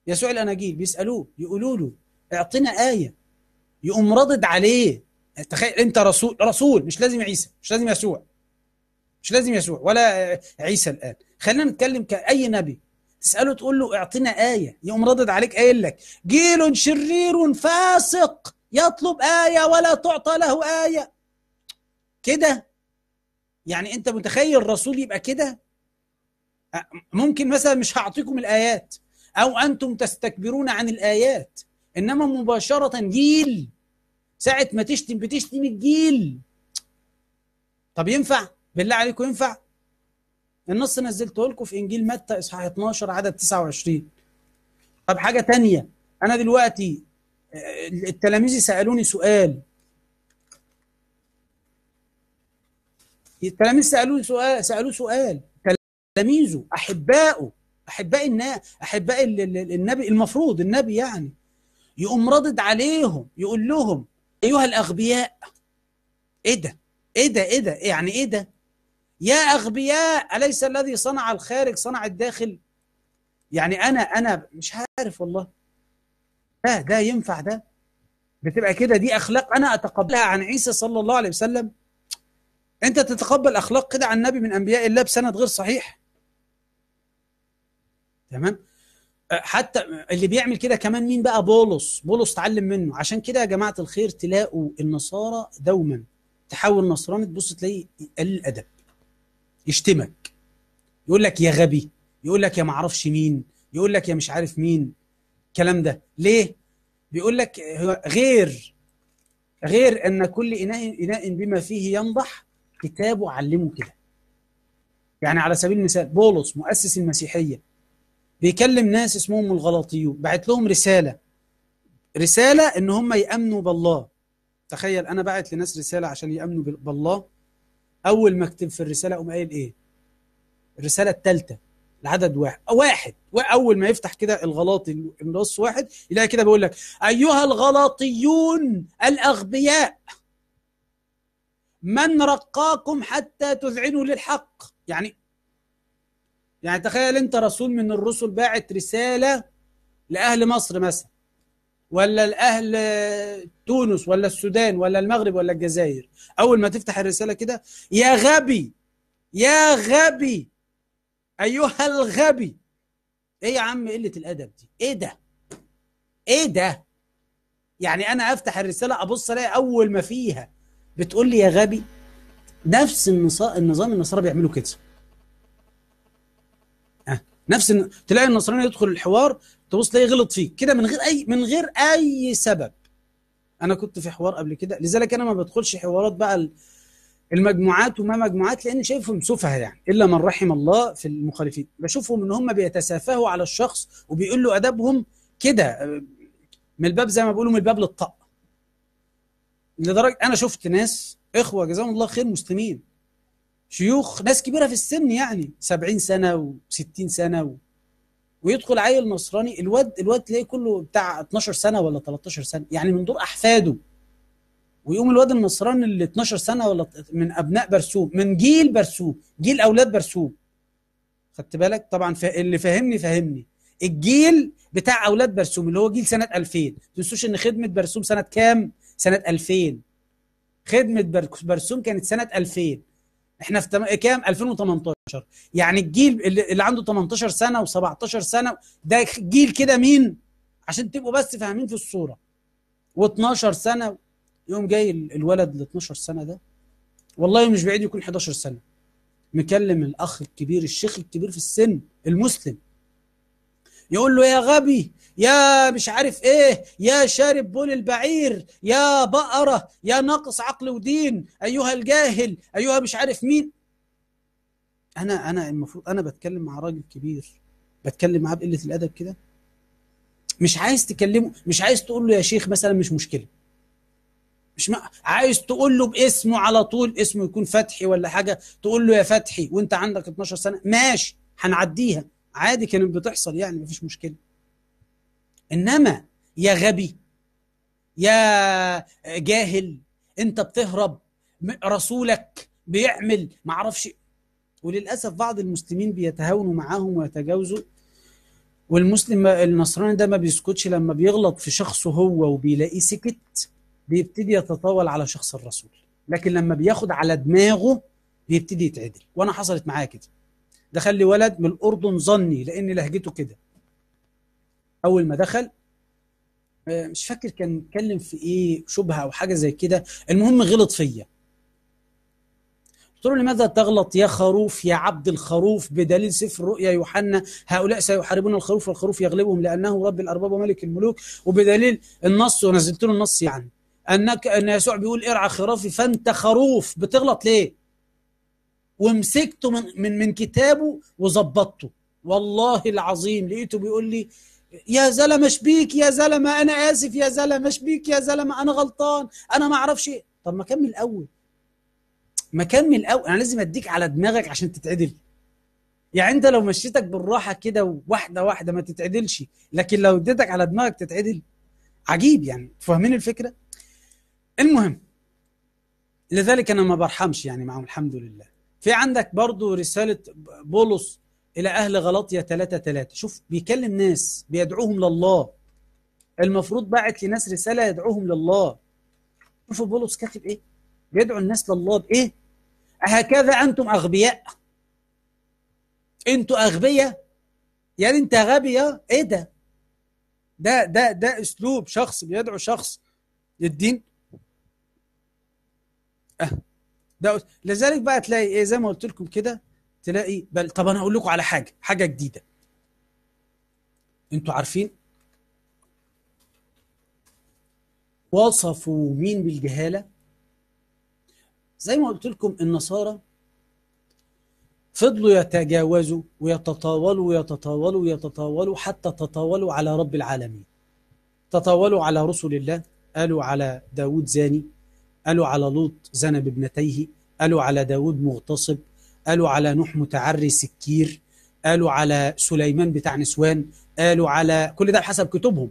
Speaker 1: يسوع الاناجيل بيسالوه يقولوا له اعطينا ايه يقوم ردد عليه تخيل انت رسول رسول مش لازم عيسى مش لازم يسوع مش لازم يسوع ولا عيسى الان خلينا نتكلم كاي نبي تساله تقول له اعطينا ايه يقوم ردد عليك قايل لك جيل شرير فاسق يطلب ايه ولا تعطى له ايه كده يعني انت متخيل رسول يبقى كده ممكن مثلا مش هعطيكم الايات او انتم تستكبرون عن الايات انما مباشره جيل ساعة ما تشتم بتشتم الجيل طب ينفع بالله عليكم ينفع النص نزلته لكم في انجيل متى اصحاح 12 عدد 29 طب حاجة تانية انا دلوقتي آه، التلاميذ سألوني سؤال التلاميذ سألوني سؤال سألوه سؤال تلاميذه أحبائه أحباء الناس أحباء النبي المفروض النبي يعني يقوم ردد عليهم يقول لهم أيها الأغبياء إيه ده؟ إيه ده؟ إيه ده؟ يعني إيه ده؟ يا أغبياء أليس الذي صنع الخارج صنع الداخل؟ يعني أنا أنا مش عارف والله ده ده ينفع ده؟ بتبقى كده دي أخلاق أنا أتقبلها عن عيسى صلى الله عليه وسلم أنت تتقبل أخلاق كده عن نبي من أنبياء الله بسند غير صحيح تمام؟ حتى اللي بيعمل كده كمان مين بقى بولس بولس اتعلم منه عشان كده يا جماعه الخير تلاقوا النصارى دوما تحاول نصراني تبص تلاقيه قليل الادب يشتمك يقول لك يا غبي يقول لك يا معرفش مين يقول لك يا مش عارف مين الكلام ده ليه بيقول لك غير غير ان كل اناء اناء بما فيه ينضح كتابه علمه كده يعني على سبيل المثال بولس مؤسس المسيحيه بيكلم ناس اسمهم الغلاطيون بعت لهم رسالة رسالة إن هم يأمنوا بالله تخيل أنا بعت لناس رسالة عشان يأمنوا بالله أول ما أكتب في الرسالة أقوم قايل إيه؟ الرسالة الثالثة العدد واحد واحد وأول ما يفتح كده الغلاطي النص واحد يلاقي كده بيقول لك أيها الغلاطيون الأغبياء من رقاكم حتى تذعنوا للحق يعني يعني تخيل انت رسول من الرسل باعت رسالة لأهل مصر مثلا ولا الأهل تونس ولا السودان ولا المغرب ولا الجزائر أول ما تفتح الرسالة كده يا غبي يا غبي أيها الغبي إيه يا عم قلة الأدب دي إيه ده إيه ده يعني أنا أفتح الرسالة أبص ألاقي أول ما فيها بتقول لي يا غبي نفس النظام النصارى بيعملوا كده نفس إن تلاقي النصراني يدخل الحوار تبص تلاقيه غلط فيك كده من غير اي من غير اي سبب انا كنت في حوار قبل كده لذلك انا ما بدخلش حوارات بقى المجموعات وما مجموعات لان شايفهم سفهاء يعني الا من رحم الله في المخالفين بشوفهم ان هم بيتسافهوا على الشخص وبيقول له ادبهم كده آه، من الباب زي ما بيقولوا من الباب للطق لدرجه انا شفت ناس اخوه جزاهم الله خير مسلمين شيوخ ناس كبيره في السن يعني 70 سنه و60 سنه و... ويدخل عيل نصراني الواد الواد تلاقيه كله بتاع 12 سنه ولا 13 سنه يعني من دور احفاده ويقوم الواد النصراني اللي 12 سنه ولا من ابناء برسوم من جيل برسوم جيل اولاد برسوم خدت بالك طبعا اللي فاهمني فاهمني الجيل بتاع اولاد برسوم اللي هو جيل سنه 2000 ما تنسوش ان خدمه برسوم سنه كام سنه 2000 خدمه برسوم كانت سنه 2000 احنا في تم... كام 2018 يعني الجيل اللي عنده 18 سنه و17 سنه ده جيل كده مين عشان تبقوا بس فاهمين في الصوره و12 سنه يوم جاي الولد ال 12 سنه ده والله مش بعيد يكون 11 سنه مكلم الاخ الكبير الشيخ الكبير في السن المسلم يقول له يا غبي يا مش عارف ايه يا شارب بول البعير يا بقرة يا ناقص عقل ودين ايها الجاهل ايها مش عارف مين انا انا المفروض انا بتكلم مع راجل كبير بتكلم معاه بقلة الادب كده مش عايز تكلمه مش عايز تقول له يا شيخ مثلا مش مشكله مش ما عايز تقول له باسمه على طول اسمه يكون فتحي ولا حاجه تقول له يا فتحي وانت عندك 12 سنه ماشي هنعديها عادي كانت بتحصل يعني مفيش مشكله انما يا غبي يا جاهل انت بتهرب رسولك بيعمل معرفش وللاسف بعض المسلمين بيتهاونوا معاهم ويتجاوزوا والمسلم النصراني ده ما بيسكتش لما بيغلط في شخصه هو وبيلاقيه سكت بيبتدي يتطاول على شخص الرسول لكن لما بياخد على دماغه بيبتدي يتعدل وانا حصلت معايا كده دخل لي ولد من الاردن ظني لان لهجته كده اول ما دخل آه، مش فاكر كان اتكلم في ايه شبهه او حاجه زي كده المهم غلط فيا قلت له لماذا تغلط يا خروف يا عبد الخروف بدليل سفر رؤيا يوحنا هؤلاء سيحاربون الخروف والخروف يغلبهم لانه رب الارباب وملك الملوك وبدليل النص ونزلت له النص يعني انك ان يسوع بيقول ارعى خرافي فانت خروف بتغلط ليه؟ ومسكته من من, من كتابه وظبطته والله العظيم لقيته بيقول لي يا زلمه شبيك يا زلمه انا اسف يا زلمه شبيك يا زلمه انا غلطان انا ما اعرفش إيه. طب ما كمل الاول ما كمل الاول انا لازم اديك على دماغك عشان تتعدل يعني انت لو مشيتك بالراحه كده واحده واحده ما تتعدلش لكن لو اديتك على دماغك تتعدل عجيب يعني فاهمين الفكره المهم لذلك انا ما برحمش يعني معهم الحمد لله في عندك برضو رساله بولس إلى أهل غلطية ثلاثة ثلاثة شوف بيكلم ناس بيدعوهم لله المفروض باعت لناس رسالة يدعوهم لله شوفوا بولس كاتب إيه بيدعو الناس لله بإيه هكذا أنتم أغبياء أنتوا أغبياء يعني أنت يا إيه ده ده ده ده أسلوب شخص بيدعو شخص للدين أه ده لذلك بقى تلاقي ايه زي ما قلت لكم كده تلاقي بل طب انا اقول لكم على حاجه حاجه جديده انتوا عارفين وصفوا مين بالجهاله زي ما قلت لكم النصارى فضلوا يتجاوزوا ويتطاولوا ويتطاولوا ويتطاولوا حتى تطاولوا على رب العالمين تطاولوا على رسل الله قالوا على داود زاني قالوا على لوط زنى بابنتيه قالوا على داود مغتصب قالوا على نوح متعري سكير قالوا على سليمان بتاع نسوان قالوا على كل ده حسب كتبهم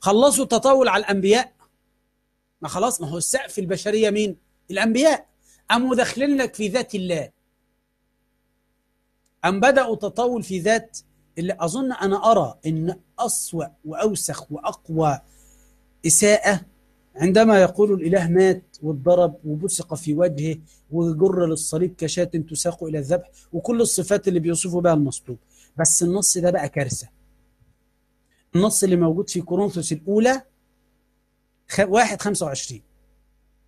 Speaker 1: خلصوا التطاول على الأنبياء ما خلاص ما هو السقف البشرية مين الأنبياء قاموا داخلين لك في ذات الله أم بدأوا تطاول في ذات اللي أظن أنا أرى أن أسوأ وأوسخ وأقوى إساءة عندما يقول الإله مات واتضرب وبصق في وجهه وجر للصليب كشاة تساق إلى الذبح وكل الصفات اللي بيوصفوا بها المصلوب بس النص ده بقى كارثة النص اللي موجود في كورنثوس الأولى واحد خمسة وعشرين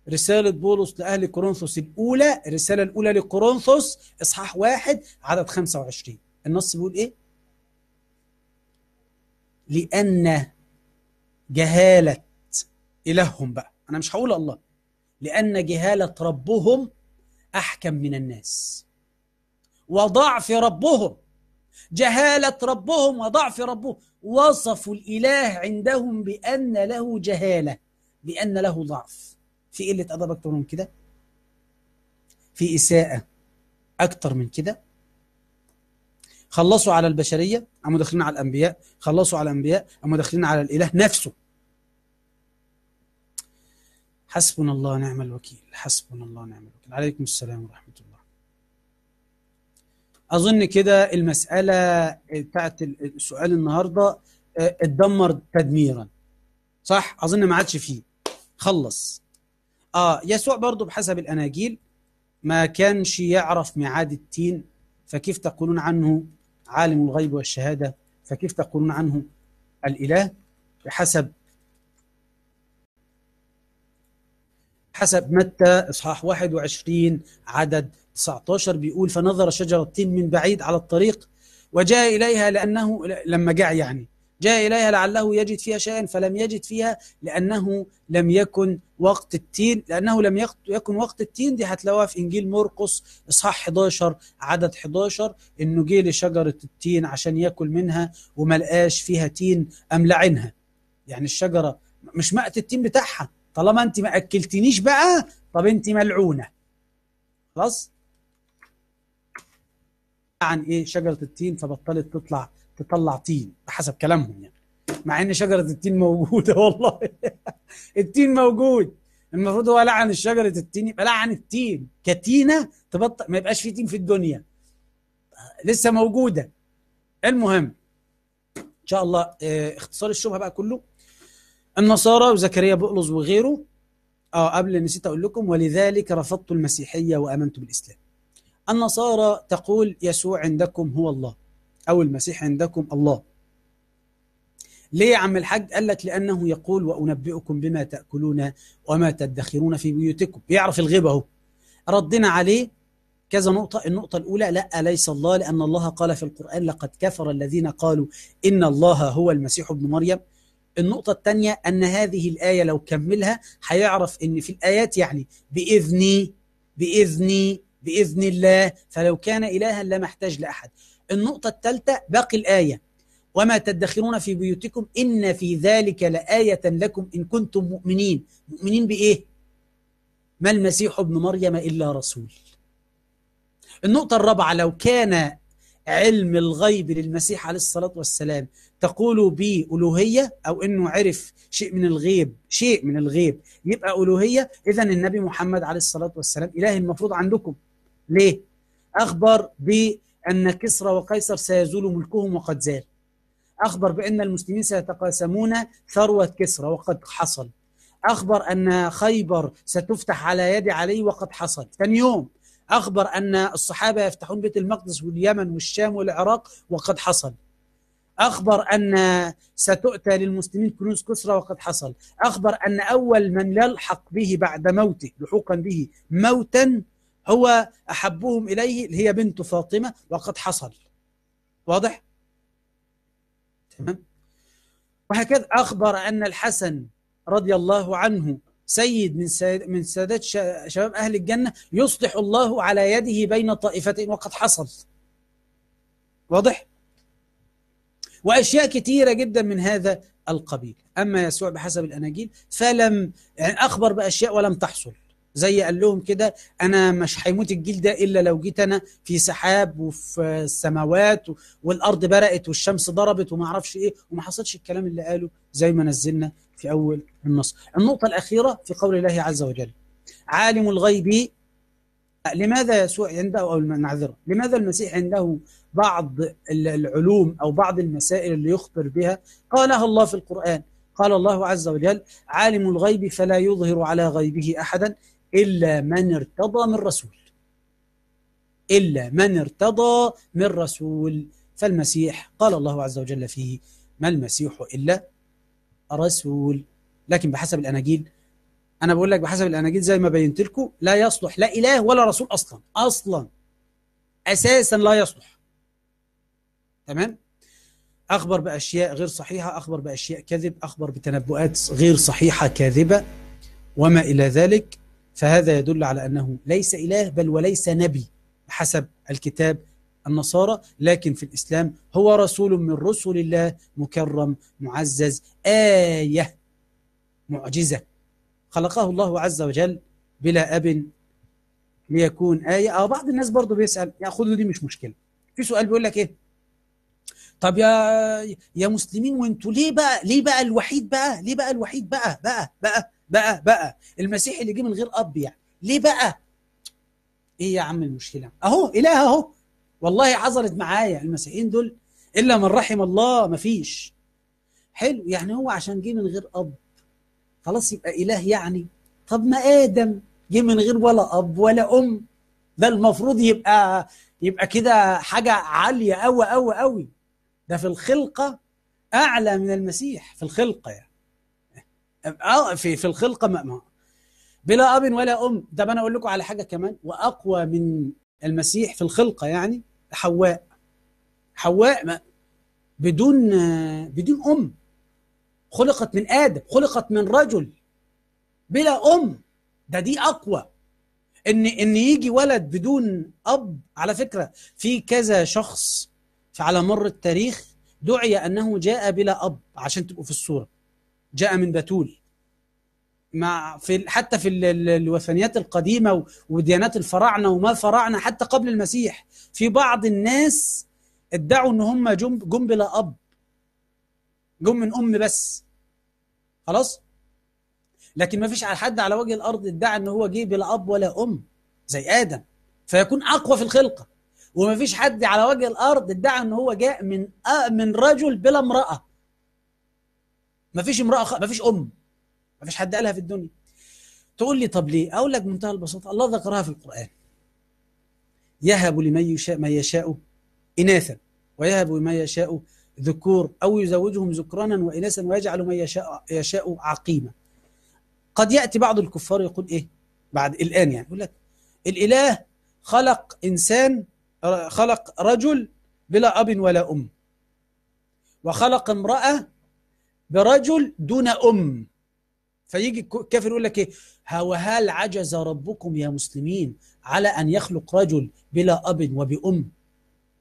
Speaker 1: رسالة بولس لأهل كورنثوس الأولى الرسالة الأولى لكورنثوس إصحاح واحد عدد 25 النص بيقول إيه؟ لأن جهالة إلههم بقى أنا مش هقول الله لأن جهالة ربهم أحكم من الناس وضعف ربهم جهالة ربهم وضعف ربهم وصفوا الإله عندهم بأن له جهالة بأن له ضعف في قلة أدب أكتر من كده في إساءة أكتر من كده خلصوا على البشرية أما داخلين على الأنبياء خلصوا على الأنبياء أما داخلين على الإله نفسه حسبنا الله ونعم الوكيل حسبنا الله ونعم الوكيل عليكم السلام ورحمة الله أظن كده المسألة بتاعت السؤال النهاردة آه، اتدمر تدميرا صح أظن ما عادش فيه خلص آه يسوع برضو بحسب الأناجيل ما كانش يعرف ميعاد التين فكيف تقولون عنه عالم الغيب والشهادة فكيف تقولون عنه الإله بحسب حسب متى اصحاح 21 عدد 19 بيقول فنظر شجره التين من بعيد على الطريق وجاء اليها لانه لما جاء يعني جاء اليها لعله يجد فيها شيئا فلم يجد فيها لانه لم يكن وقت التين لانه لم يكن وقت التين دي هتلاقوها في انجيل مرقس اصحاح 11 عدد 11 انه جه لشجره التين عشان ياكل منها وما لقاش فيها تين ام لعنها يعني الشجره مش مأت التين بتاعها طالما انت ما اكلتنيش بقى طب انت ملعونه خلاص عن ايه شجره التين فبطلت تطلع تطلع طين بحسب كلامهم يعني مع ان شجره التين موجوده *laughs* والله التين موجود المفروض هو لعن شجره التين يبقى لعن التين كتينه تبطل ما يبقاش في تين في الدنيا لسه موجوده المهم ان شاء الله آه، اختصار الشبهه بقى كله النصارى وزكريا بقلص وغيره اه قبل نسيت اقول لكم ولذلك رفضت المسيحيه وامنت بالاسلام النصارى تقول يسوع عندكم هو الله او المسيح عندكم الله ليه يا عم الحاج قال لك لانه يقول وانبئكم بما تاكلون وما تدخرون في بيوتكم يعرف الغيب اهو ردنا عليه كذا نقطة النقطة الأولى لا ليس الله لأن الله قال في القرآن لقد كفر الذين قالوا إن الله هو المسيح ابن مريم النقطة الثانية أن هذه الآية لو كملها هيعرف أن في الآيات يعني بإذني بإذني بإذن الله فلو كان إلها لما احتاج لأحد النقطة الثالثة باقي الآية وما تدخرون في بيوتكم إن في ذلك لآية لكم إن كنتم مؤمنين مؤمنين بإيه؟ ما المسيح ابن مريم إلا رسول النقطة الرابعة لو كان علم الغيب للمسيح عليه الصلاة والسلام تقول بألوهية أو أنه عرف شيء من الغيب شيء من الغيب يبقى ألوهية إذا النبي محمد عليه الصلاة والسلام إله المفروض عندكم ليه؟ أخبر بأن كسرى وقيصر سيزول ملكهم وقد زال أخبر بأن المسلمين سيتقاسمون ثروة كسرى وقد حصل أخبر أن خيبر ستفتح على يد علي وقد حصل ثاني يوم أخبر أن الصحابة يفتحون بيت المقدس واليمن والشام والعراق وقد حصل أخبر أن ستؤتى للمسلمين كنوز كسرى وقد حصل أخبر أن أول من يلحق به بعد موته لحوقا به موتا هو أحبهم إليه اللي هي بنت فاطمة وقد حصل واضح؟ تمام؟ وهكذا أخبر أن الحسن رضي الله عنه سيد من سيد من سادات شباب أهل الجنة يصلح الله على يده بين طائفتين وقد حصل واضح؟ وأشياء كثيرة جدا من هذا القبيل أما يسوع بحسب الأناجيل فلم يعني أخبر بأشياء ولم تحصل زي قال لهم كده انا مش هيموت الجيل ده الا لو جيت انا في سحاب وفي السماوات والارض برقت والشمس ضربت وما اعرفش ايه وما حصلش الكلام اللي قاله زي ما نزلنا في اول النص. النقطه الاخيره في قول الله عز وجل عالم الغيب لماذا يسوع عنده او معذره لماذا المسيح عنده بعض العلوم او بعض المسائل اللي يخبر بها قالها الله في القران قال الله عز وجل عالم الغيب فلا يظهر على غيبه احدا الا من ارتضى من رسول الا من ارتضى من رسول فالمسيح قال الله عز وجل فيه ما المسيح الا رسول لكن بحسب الاناجيل انا بقول لك بحسب الاناجيل زي ما بينت لكم لا يصلح لا اله ولا رسول اصلا اصلا اساسا لا يصلح تمام اخبر باشياء غير صحيحه اخبر باشياء كذب اخبر بتنبؤات غير صحيحه كاذبه وما الى ذلك فهذا يدل على انه ليس اله بل وليس نبي حسب الكتاب النصارى لكن في الاسلام هو رسول من رسل الله مكرم معزز ايه معجزه خلقه الله عز وجل بلا أب ليكون آية أو آه، بعض الناس برضو بيسأل يا خدوا دي مش مشكلة في سؤال بيقول لك إيه طب يا يا مسلمين وانتوا ليه بقى ليه بقى الوحيد بقى ليه بقى الوحيد بقى بقى بقى بقى بقى المسيح اللي جه من غير اب يعني ليه بقى ايه يا عم المشكله اهو اله اهو والله حصلت معايا المسيحيين دول الا من رحم الله مفيش حلو يعني هو عشان جه من غير اب خلاص يبقى إله يعني طب ما آدم جه من غير ولا أب ولا أم ده المفروض يبقى يبقى كده حاجة عالية أوي أوي أوي ده في الخلقة أعلى من المسيح في الخلقة يعني اه في في الخلقة ما بلا أب ولا أم ده أنا أقول لكم على حاجة كمان وأقوى من المسيح في الخلقة يعني حواء حواء بدون بدون أم خلقت من آدم خلقت من رجل بلا أم ده دي أقوى إن إن يجي ولد بدون أب على فكرة في كذا شخص على مر التاريخ دعي أنه جاء بلا أب عشان تبقوا في الصورة جاء من بتول مع في حتى في الوثنيات القديمه وديانات الفراعنه وما فراعنه حتى قبل المسيح في بعض الناس ادعوا ان هم جم جم بلا اب جم من ام بس خلاص لكن ما فيش على حد على وجه الارض ادعى ان هو جه بلا اب ولا ام زي ادم فيكون اقوى في الخلقه وما فيش حد على وجه الارض ادعى ان هو جاء من من رجل بلا امراه ما فيش امراه خ... ما فيش ام ما فيش حد قالها في الدنيا تقول لي طب ليه اقول لك بمنتهى البساطه الله ذكرها في القران يهب لمن يشاء ما يشاء اناثا ويهب لمن يشاء ذكور أو يزوجهم ذكرانا وإناثا ويجعل من يشاء, يشاء عقيما قد يأتي بعض الكفار يقول إيه بعد الآن يعني يقول لك الإله خلق إنسان خلق رجل بلا أب ولا أم وخلق امرأة برجل دون أم فيجي الكافر يقول لك إيه وهل عجز ربكم يا مسلمين على أن يخلق رجل بلا أب وبأم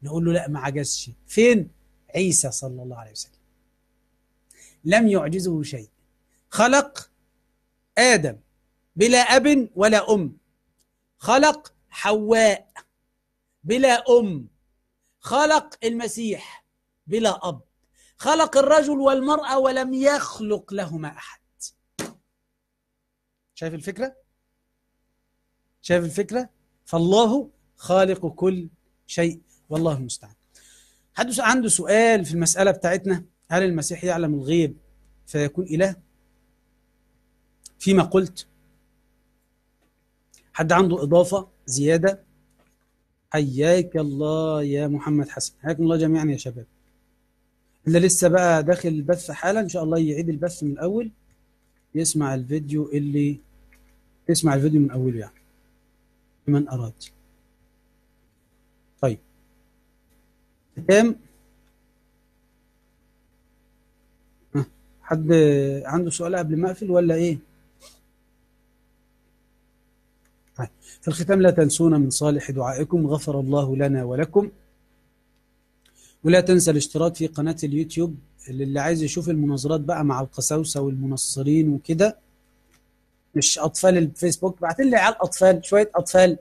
Speaker 1: نقول له لا ما عجزش فين عيسى صلى الله عليه وسلم لم يعجزه شيء خلق آدم بلا أب ولا أم خلق حواء بلا أم خلق المسيح بلا أب خلق الرجل والمرأة ولم يخلق لهما أحد شايف الفكرة؟ شايف الفكرة؟ فالله خالق كل شيء والله المستعان حد عنده سؤال في المسألة بتاعتنا هل المسيح يعلم الغيب فيكون إله فيما قلت حد عنده إضافة زيادة حياك الله يا محمد حسن حياكم الله جميعا يا شباب اللي لسه بقى داخل البث حالا ان شاء الله يعيد البث من الاول يسمع الفيديو اللي يسمع الفيديو من اوله يعني من اراد تمام حد عنده سؤال قبل ما اقفل ولا ايه؟ طيب، في الختام لا تنسونا من صالح دعائكم غفر الله لنا ولكم ولا تنسى الاشتراك في قناة اليوتيوب للي عايز يشوف المناظرات بقى مع القساوسة والمنصرين وكده مش أطفال الفيسبوك بعتلي لي عيال أطفال شوية أطفال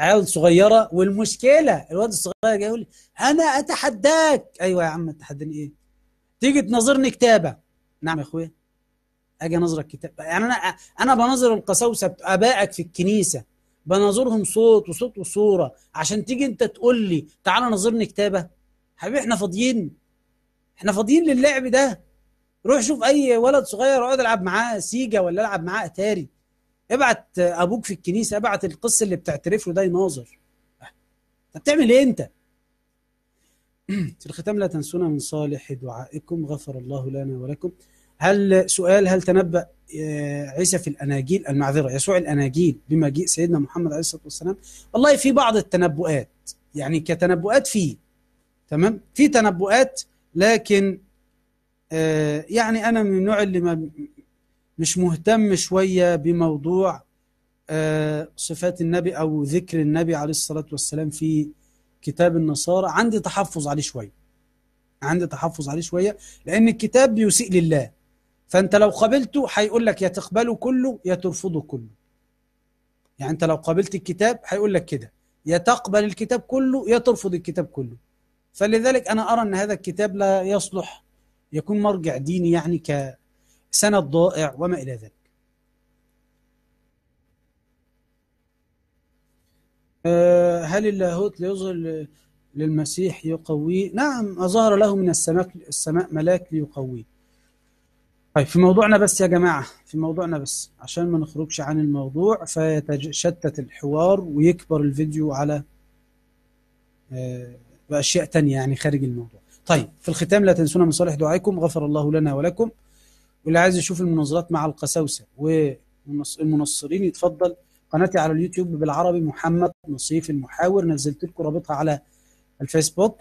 Speaker 1: عيال صغيره والمشكله الواد الصغير جاي يقول انا اتحداك ايوه يا عم تحداني ايه تيجي تناظرني كتابه نعم يا اخويا اجي اناظرك كتاب يعني انا انا بناظر القساوسه ابائك في الكنيسه بناظرهم صوت وصوت وصوره عشان تيجي انت تقول لي تعالى ناظرني كتابه حبيبي احنا فاضيين احنا فاضيين للعب ده روح شوف اي ولد صغير اقعد العب معاه سيجا ولا العب معاه اتاري ابعت ابوك في الكنيسه ابعت القس اللي بتعترف له ده يناظر طب تعمل ايه انت *clears throat* في الختام لا تنسونا من صالح دعائكم غفر الله لنا ولكم هل سؤال هل تنبأ آه، عيسى في الأناجيل المعذرة يسوع الأناجيل بمجيء سيدنا محمد عليه الصلاة والسلام والله في بعض التنبؤات يعني كتنبؤات فيه تمام في تنبؤات لكن آه، يعني أنا من النوع اللي ما مش مهتم شوية بموضوع آه، صفات النبي أو ذكر النبي عليه الصلاة والسلام في كتاب النصارى عندي تحفظ عليه شوية عندي تحفظ عليه شوية لأن الكتاب بيسيء لله فأنت لو قابلته هيقول لك يا تقبله كله يا ترفضه كله يعني أنت لو قابلت الكتاب هيقول لك كده يا تقبل الكتاب كله يا ترفض الكتاب كله فلذلك أنا أرى أن هذا الكتاب لا يصلح يكون مرجع ديني يعني ك سند ضائع وما إلى ذلك آه، هل اللاهوت ليظهر للمسيح يقويه نعم أظهر له من السماء, السماء ملاك ليقويه طيب في موضوعنا بس يا جماعة في موضوعنا بس عشان ما نخرجش عن الموضوع فيتشتت الحوار ويكبر الفيديو على آه، بأشياء تانية يعني خارج الموضوع طيب في الختام لا تنسونا من صالح دعائكم غفر الله لنا ولكم واللي عايز يشوف المناظرات مع القساوسه والمنصرين يتفضل قناتي على اليوتيوب بالعربي محمد نصيف المحاور نزلت لكم رابطها على الفيسبوك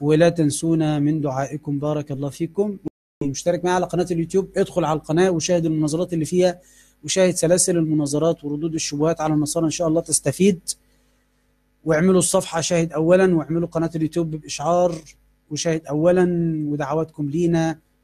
Speaker 1: ولا تنسونا من دعائكم بارك الله فيكم مشترك معي على قناة اليوتيوب ادخل على القناة وشاهد المناظرات اللي فيها وشاهد سلاسل المناظرات وردود الشبهات على النصارى إن شاء الله تستفيد واعملوا الصفحة شاهد أولا واعملوا قناة اليوتيوب بإشعار وشاهد أولا ودعواتكم لينا